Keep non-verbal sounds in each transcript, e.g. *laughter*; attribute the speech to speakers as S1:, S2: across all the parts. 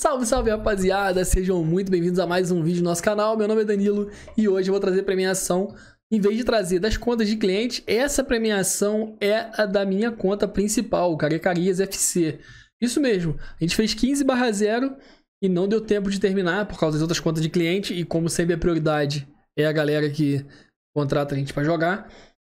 S1: Salve, salve rapaziada, sejam muito bem-vindos a mais um vídeo do nosso canal, meu nome é Danilo e hoje eu vou trazer premiação, em vez de trazer das contas de cliente, essa premiação é a da minha conta principal, Carecarias FC. Isso mesmo, a gente fez 15 barra 0 e não deu tempo de terminar por causa das outras contas de cliente e como sempre a prioridade é a galera que contrata a gente para jogar.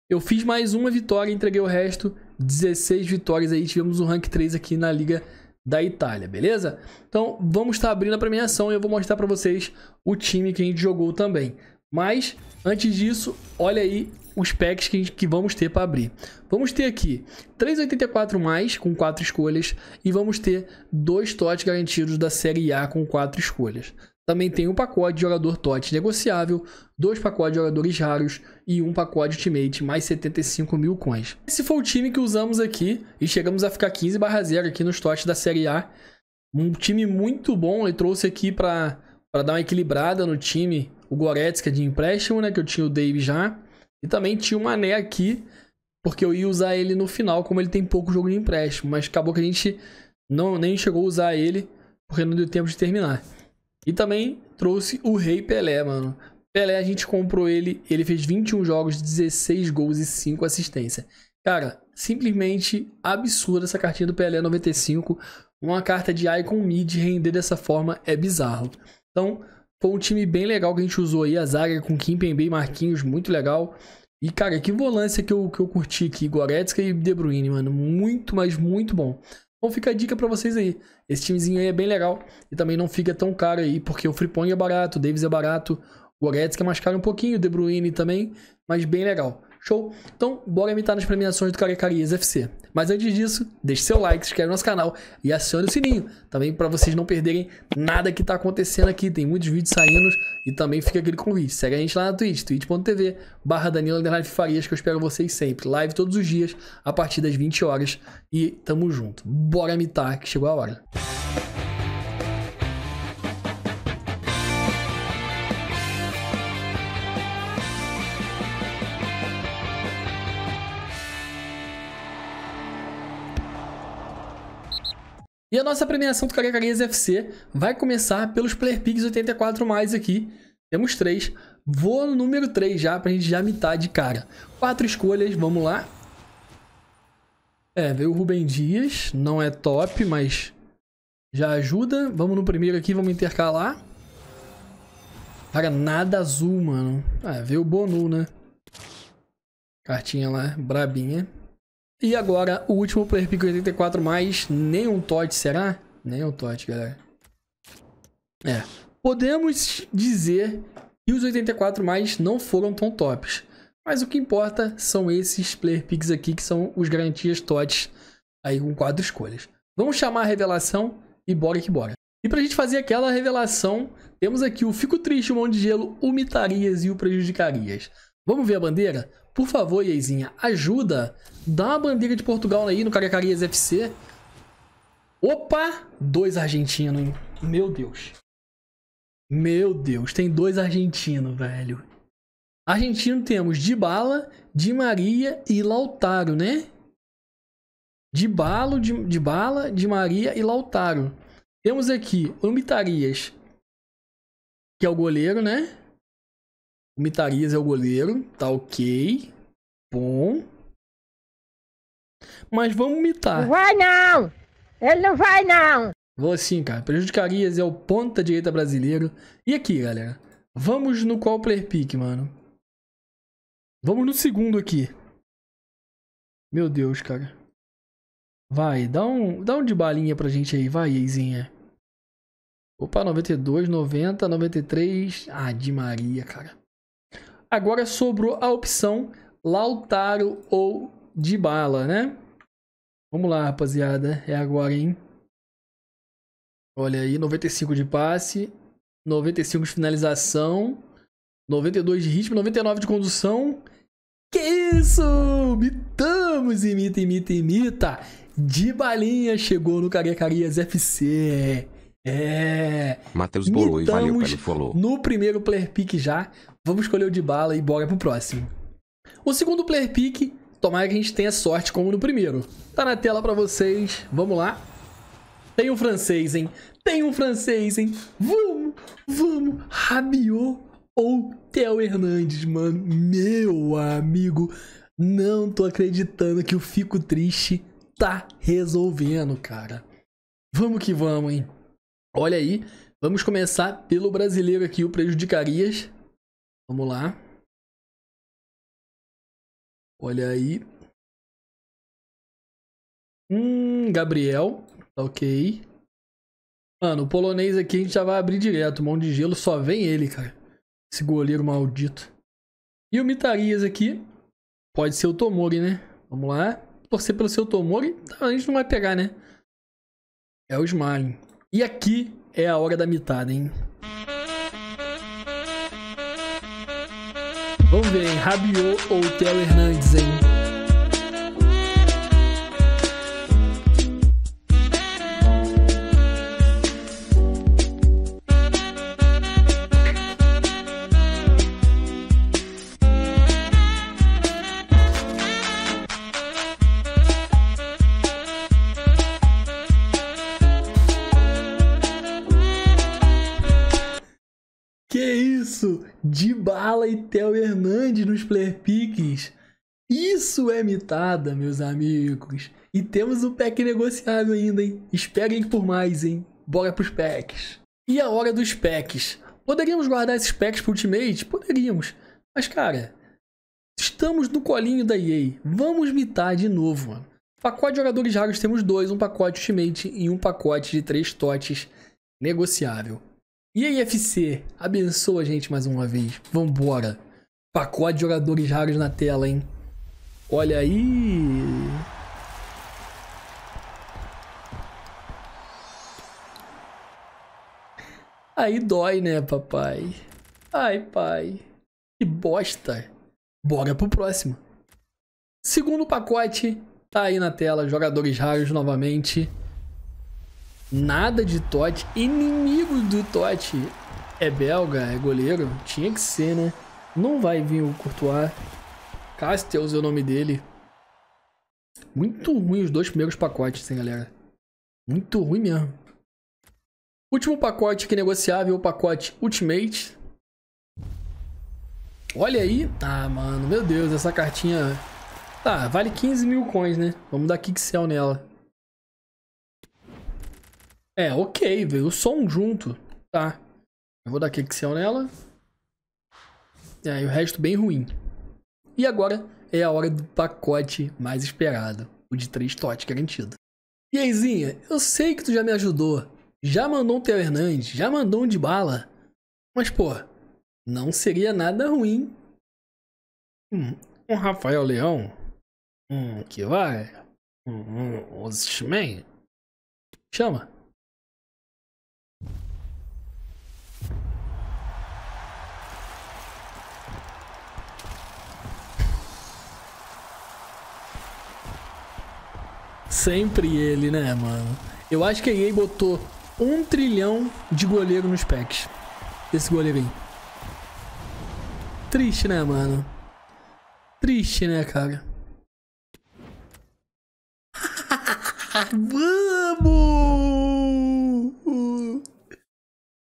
S1: Eu fiz mais uma vitória, e entreguei o resto, 16 vitórias aí, tivemos um rank 3 aqui na Liga da Itália, beleza? Então vamos estar abrindo a premiação e eu vou mostrar para vocês o time que a gente jogou também. Mas antes disso, olha aí os packs que, gente, que vamos ter para abrir. Vamos ter aqui 384 mais com 4 escolhas e vamos ter dois TOTs garantidos da Série A com 4 escolhas. Também tem um pacote de jogador TOT negociável, dois pacotes de jogadores raros e um pacote Ultimate, mais 75 mil coins. Esse foi o time que usamos aqui e chegamos a ficar 15 barra 0 aqui nos TOT da Série A. Um time muito bom, ele trouxe aqui para dar uma equilibrada no time o Goretzka de empréstimo, né, que eu tinha o Dave já, e também tinha o Mané aqui, porque eu ia usar ele no final, como ele tem pouco jogo de empréstimo, mas acabou que a gente não nem chegou a usar ele, porque não deu tempo de terminar. E também trouxe o Rei Pelé, mano. Pelé, a gente comprou ele, ele fez 21 jogos, 16 gols e 5 assistências. Cara, simplesmente absurda essa cartinha do Pelé 95. Uma carta de Icon Mid render dessa forma é bizarro. Então, foi um time bem legal que a gente usou aí. A zaga com Kimpembe e Marquinhos, muito legal. E, cara, que volância que eu, que eu curti aqui. Goretzka e De Bruyne, mano. Muito, mas muito bom. Então fica a dica para vocês aí. Esse timezinho aí é bem legal e também não fica tão caro aí, porque o Fripong é barato, o Davis é barato, o Goretzka é mais caro um pouquinho, o De Bruyne também, mas bem legal. Show? Então, bora imitar nas premiações do Carecarias FC. Mas antes disso, deixe seu like, se inscreve no nosso canal e acione o sininho. Também para vocês não perderem nada que tá acontecendo aqui. Tem muitos vídeos saindo e também fica aquele convite. Segue a gente lá na Twitch, twitch.tv barra Farias, que eu espero vocês sempre. Live todos os dias, a partir das 20 horas. E tamo junto. Bora imitar, que chegou a hora. E a nossa premiação do Carecarias FC vai começar pelos Player Picks 84 mais aqui. Temos três. Vou no número 3 já, pra gente já mitar de cara. Quatro escolhas, vamos lá. É, veio o Rubem Dias. Não é top, mas já ajuda. Vamos no primeiro aqui, vamos intercalar. Cara, nada azul, mano. Ah, veio o Bonu, né? Cartinha lá, brabinha. E agora, o último player pick 84+, mais, nem um será? Nem um galera. É. Podemos dizer que os 84+, mais não foram tão tops. Mas o que importa são esses player picks aqui, que são os garantias TOTS aí com quatro escolhas. Vamos chamar a revelação e bora que bora. E pra gente fazer aquela revelação, temos aqui o Fico Triste, o Mão de Gelo, o Mitarias e o Prejudicarias. Vamos ver a bandeira? Por favor, Yeizinha, ajuda. Dá uma bandeira de Portugal aí no Caracarias FC. Opa! Dois argentinos, hein? Meu Deus. Meu Deus, tem dois argentinos, velho. Argentino temos Bala, Di Maria e Lautaro, né? Balo, Di, Bala, Di Maria e Lautaro. Temos aqui o Mitarias, que é o goleiro, né? O Mitarias é o goleiro, tá ok. Bom. Mas vamos mitar. Não vai não! Ele não vai não! Vou sim, cara. Prejudicarias é o ponta direita brasileiro. E aqui, galera. Vamos no qual player pick, mano? Vamos no segundo aqui. Meu Deus, cara. Vai, dá um, dá um de balinha pra gente aí. Vai, Eizinha. Opa, 92, 90, 93. Ah, de Maria, cara. Agora sobrou a opção Lautaro ou Dybala, né? Vamos lá, rapaziada. É agora, hein? Olha aí, 95 de passe, 95 de finalização, 92 de ritmo, 99 de condução. Que isso! Mitamos, imita, imita, imita. De balinha chegou no Carecarias FC. É. Matheus e valeu pelo follow. No primeiro player pick já, Vamos escolher o de bala e bora pro próximo. O segundo player pick, tomara que a gente tenha sorte como no primeiro. Tá na tela pra vocês, vamos lá. Tem um francês, hein? Tem um francês, hein? Vamos, vamos, Rabiot ou Theo Hernandes, mano. Meu amigo, não tô acreditando que o Fico Triste tá resolvendo, cara. Vamos que vamos, hein? Olha aí, vamos começar pelo brasileiro aqui, o Prejudicarias. Vamos lá. Olha aí. Hum, Gabriel. Tá ok. Mano, o polonês aqui a gente já vai abrir direto. Mão de gelo só vem ele, cara. Esse goleiro maldito. E o Mitarias aqui. Pode ser o Tomori, né? Vamos lá. Torcer pelo seu Tomori. A gente não vai pegar, né? É o Smalling. E aqui é a hora da mitada, hein? Vamos ver, hein? Rabiot ou Theo Hernandes, hein? de bala e Theo Hernandes nos player picks. Isso é mitada, meus amigos. E temos o pack negociável ainda, hein? Esperem por mais, hein? Bora pros packs. E a hora dos packs. Poderíamos guardar esses packs pro Ultimate? Poderíamos. Mas, cara, estamos no colinho da EA. Vamos mitar de novo, mano. Pacote de jogadores raros temos dois, um pacote Ultimate e um pacote de três totes negociável. E aí, FC, abençoa a gente mais uma vez. Vambora. Pacote de jogadores raros na tela, hein? Olha aí. Aí dói, né, papai? Ai, pai. Que bosta. Bora pro próximo. Segundo pacote, tá aí na tela, jogadores raros novamente nada de Totti, inimigo do Totti é belga, é goleiro, tinha que ser, né? Não vai vir o Courtois. Castells é o nome dele. Muito ruim os dois primeiros pacotes, hein, galera? Muito ruim mesmo. Último pacote que negociável, o pacote Ultimate. Olha aí. Ah, mano, meu Deus, essa cartinha... Tá, vale 15 mil coins, né? Vamos dar Kixel nela. É, ok, veio o som junto. Tá. Eu vou dar clickcel nela. É, e o resto bem ruim. E agora é a hora do pacote mais esperado. O de 3 totes garantido. E eizinha, eu sei que tu já me ajudou. Já mandou um Theo Hernandes, já mandou um de bala. Mas, pô, não seria nada ruim. Hum, um Rafael Leão. Hum, que vai. Hum, hum, um, um, um Chama. Sempre ele, né, mano? Eu acho que a EA botou um trilhão de goleiro nos packs. Esse goleiro aí. Triste, né, mano? Triste, né, cara? *laughs* Vamos!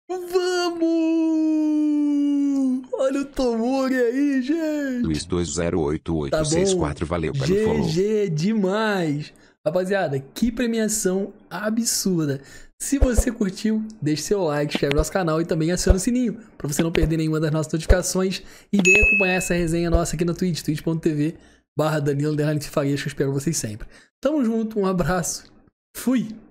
S1: Vamos! Olha o Tomori aí, gente! Luiz 208864 tá valeu pelo GG follow. GG demais! Rapaziada, que premiação absurda! Se você curtiu, deixe seu like, inscreve no nosso canal e também aciona o sininho para você não perder nenhuma das nossas notificações e vem acompanhar essa resenha nossa aqui na Twitch, twitch.tv barra Danilo Derrani Faria, que eu espero vocês sempre. Tamo junto, um abraço, fui!